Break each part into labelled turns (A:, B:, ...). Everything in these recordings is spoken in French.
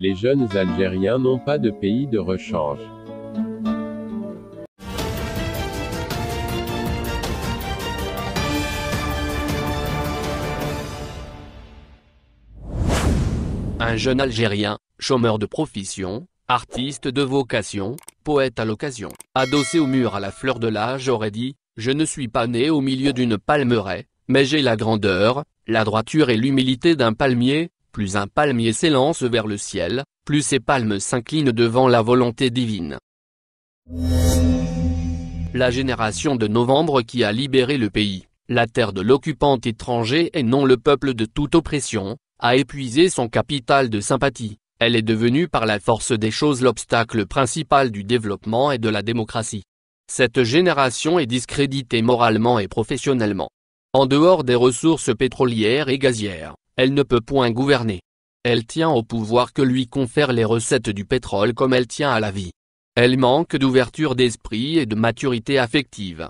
A: les jeunes Algériens n'ont pas de pays de rechange. Un jeune Algérien, chômeur de profession, artiste de vocation, poète à l'occasion, adossé au mur à la fleur de l'âge aurait dit, je ne suis pas né au milieu d'une palmeraie, mais j'ai la grandeur, la droiture et l'humilité d'un palmier, plus un palmier s'élance vers le ciel, plus ses palmes s'inclinent devant la volonté divine. La génération de novembre qui a libéré le pays, la terre de l'occupant étranger et non le peuple de toute oppression, a épuisé son capital de sympathie, elle est devenue par la force des choses l'obstacle principal du développement et de la démocratie. Cette génération est discréditée moralement et professionnellement. En dehors des ressources pétrolières et gazières, elle ne peut point gouverner. Elle tient au pouvoir que lui confèrent les recettes du pétrole comme elle tient à la vie. Elle manque d'ouverture d'esprit et de maturité affective.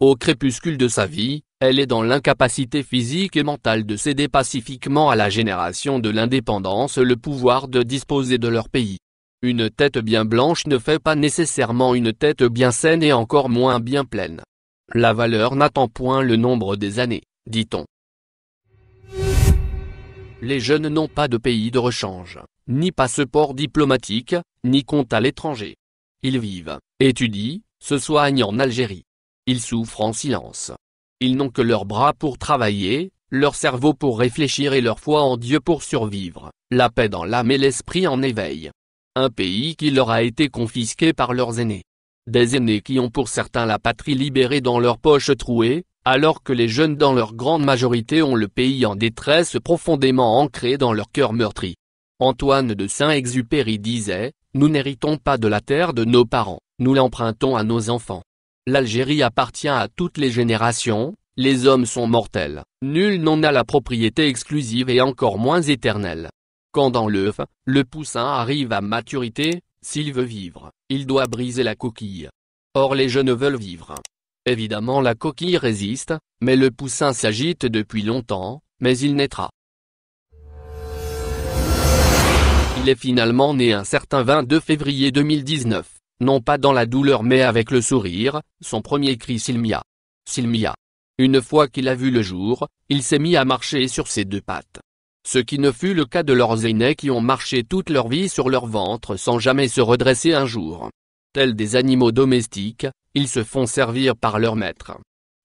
A: Au crépuscule de sa vie, elle est dans l'incapacité physique et mentale de céder pacifiquement à la génération de l'indépendance le pouvoir de disposer de leur pays. Une tête bien blanche ne fait pas nécessairement une tête bien saine et encore moins bien pleine. La valeur n'attend point le nombre des années, dit-on. Les jeunes n'ont pas de pays de rechange, ni passeport diplomatique, ni compte à l'étranger. Ils vivent, étudient, se soignent en Algérie. Ils souffrent en silence. Ils n'ont que leurs bras pour travailler, leur cerveau pour réfléchir et leur foi en Dieu pour survivre, la paix dans l'âme et l'esprit en éveil. Un pays qui leur a été confisqué par leurs aînés. Des aînés qui ont pour certains la patrie libérée dans leurs poches trouées, alors que les jeunes dans leur grande majorité ont le pays en détresse profondément ancré dans leur cœur meurtri. Antoine de Saint-Exupéry disait, Nous n'héritons pas de la terre de nos parents, nous l'empruntons à nos enfants. L'Algérie appartient à toutes les générations, les hommes sont mortels, nul n'en a la propriété exclusive et encore moins éternelle. Quand dans l'œuf, le poussin arrive à maturité, s'il veut vivre, il doit briser la coquille. Or les jeunes veulent vivre. Évidemment la coquille résiste, mais le poussin s'agite depuis longtemps, mais il naîtra. Il est finalement né un certain 22 février 2019, non pas dans la douleur mais avec le sourire, son premier cri Silmia. Silmia. Une fois qu'il a vu le jour, il s'est mis à marcher sur ses deux pattes. Ce qui ne fut le cas de leurs aînés qui ont marché toute leur vie sur leur ventre sans jamais se redresser un jour. Tels des animaux domestiques, ils se font servir par leur maître.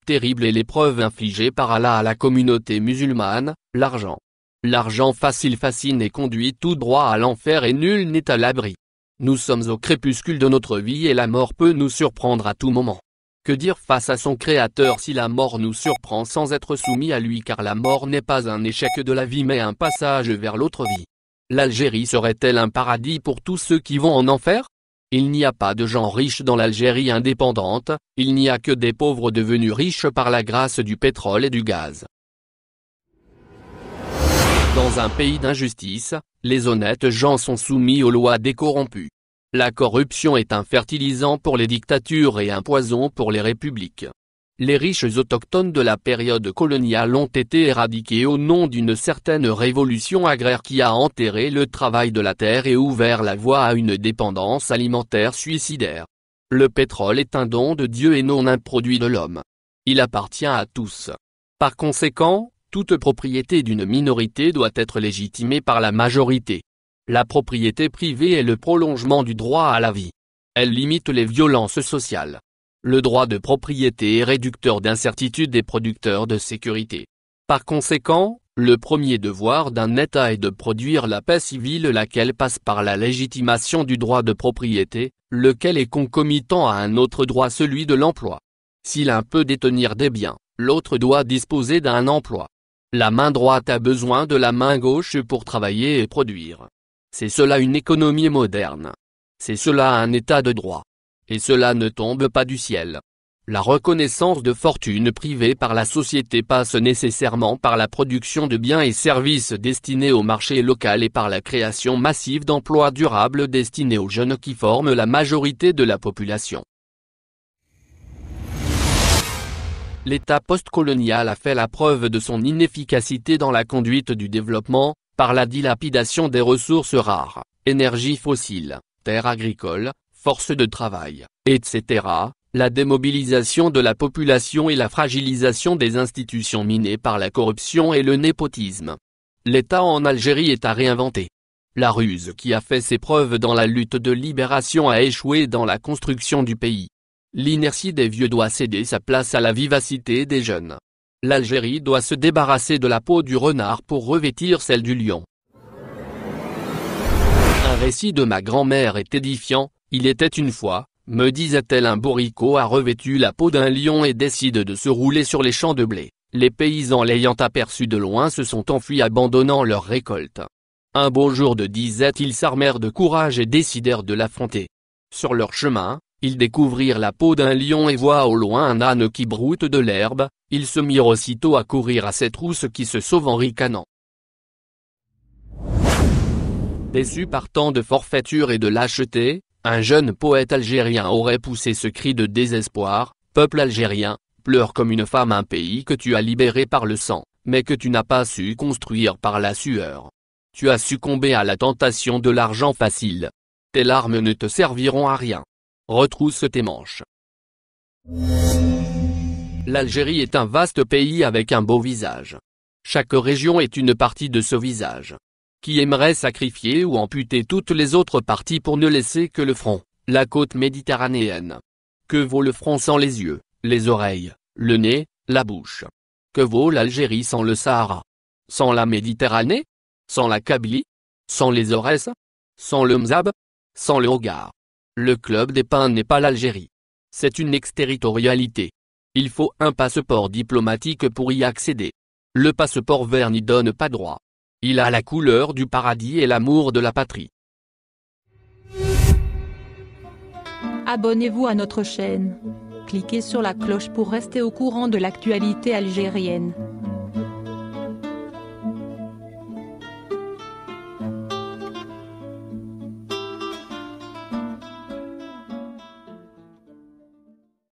A: Terrible est l'épreuve infligée par Allah à la communauté musulmane, l'argent. L'argent facile fascine et conduit tout droit à l'enfer et nul n'est à l'abri. Nous sommes au crépuscule de notre vie et la mort peut nous surprendre à tout moment. Que dire face à son Créateur si la mort nous surprend sans être soumis à lui car la mort n'est pas un échec de la vie mais un passage vers l'autre vie L'Algérie serait-elle un paradis pour tous ceux qui vont en enfer il n'y a pas de gens riches dans l'Algérie indépendante, il n'y a que des pauvres devenus riches par la grâce du pétrole et du gaz. Dans un pays d'injustice, les honnêtes gens sont soumis aux lois des La corruption est un fertilisant pour les dictatures et un poison pour les républiques les riches autochtones de la période coloniale ont été éradiqués au nom d'une certaine révolution agraire qui a enterré le travail de la terre et ouvert la voie à une dépendance alimentaire suicidaire. Le pétrole est un don de Dieu et non un produit de l'homme. Il appartient à tous. Par conséquent, toute propriété d'une minorité doit être légitimée par la majorité. La propriété privée est le prolongement du droit à la vie. Elle limite les violences sociales. Le droit de propriété est réducteur d'incertitude et producteur de sécurité. Par conséquent, le premier devoir d'un État est de produire la paix civile laquelle passe par la légitimation du droit de propriété, lequel est concomitant à un autre droit celui de l'emploi. Si l'un peut détenir des biens, l'autre doit disposer d'un emploi. La main droite a besoin de la main gauche pour travailler et produire. C'est cela une économie moderne. C'est cela un état de droit et cela ne tombe pas du ciel. La reconnaissance de fortune privée par la société passe nécessairement par la production de biens et services destinés au marché local et par la création massive d'emplois durables destinés aux jeunes qui forment la majorité de la population. L'État postcolonial a fait la preuve de son inefficacité dans la conduite du développement, par la dilapidation des ressources rares, énergie fossiles, terres agricoles, force de travail, etc., la démobilisation de la population et la fragilisation des institutions minées par la corruption et le népotisme. L'État en Algérie est à réinventer. La ruse qui a fait ses preuves dans la lutte de libération a échoué dans la construction du pays. L'inertie des vieux doit céder sa place à la vivacité des jeunes. L'Algérie doit se débarrasser de la peau du renard pour revêtir celle du lion. Un récit de ma grand-mère est édifiant, il était une fois, me disait-elle un bourricot a revêtu la peau d'un lion et décide de se rouler sur les champs de blé. Les paysans l'ayant aperçu de loin se sont enfuis abandonnant leur récolte. Un beau jour de disette ils s'armèrent de courage et décidèrent de l'affronter. Sur leur chemin, ils découvrirent la peau d'un lion et voient au loin un âne qui broute de l'herbe, ils se mirent aussitôt à courir à cette rousse qui se sauve en ricanant. Déçus par tant de forfaitures et de lâcheté, un jeune poète algérien aurait poussé ce cri de désespoir, peuple algérien, pleure comme une femme un pays que tu as libéré par le sang, mais que tu n'as pas su construire par la sueur. Tu as succombé à la tentation de l'argent facile. Tes larmes ne te serviront à rien. Retrousse tes manches. L'Algérie est un vaste pays avec un beau visage. Chaque région est une partie de ce visage qui aimerait sacrifier ou amputer toutes les autres parties pour ne laisser que le front, la côte méditerranéenne. Que vaut le front sans les yeux, les oreilles, le nez, la bouche Que vaut l'Algérie sans le Sahara Sans la Méditerranée Sans la Kabylie Sans les Aurès Sans le Mzab Sans le Hogar Le club des pins n'est pas l'Algérie. C'est une exterritorialité. Il faut un passeport diplomatique pour y accéder. Le passeport vert n'y donne pas droit. Il a la couleur du paradis et l'amour de la patrie. Abonnez-vous à notre chaîne. Cliquez sur la cloche pour rester au courant de l'actualité algérienne.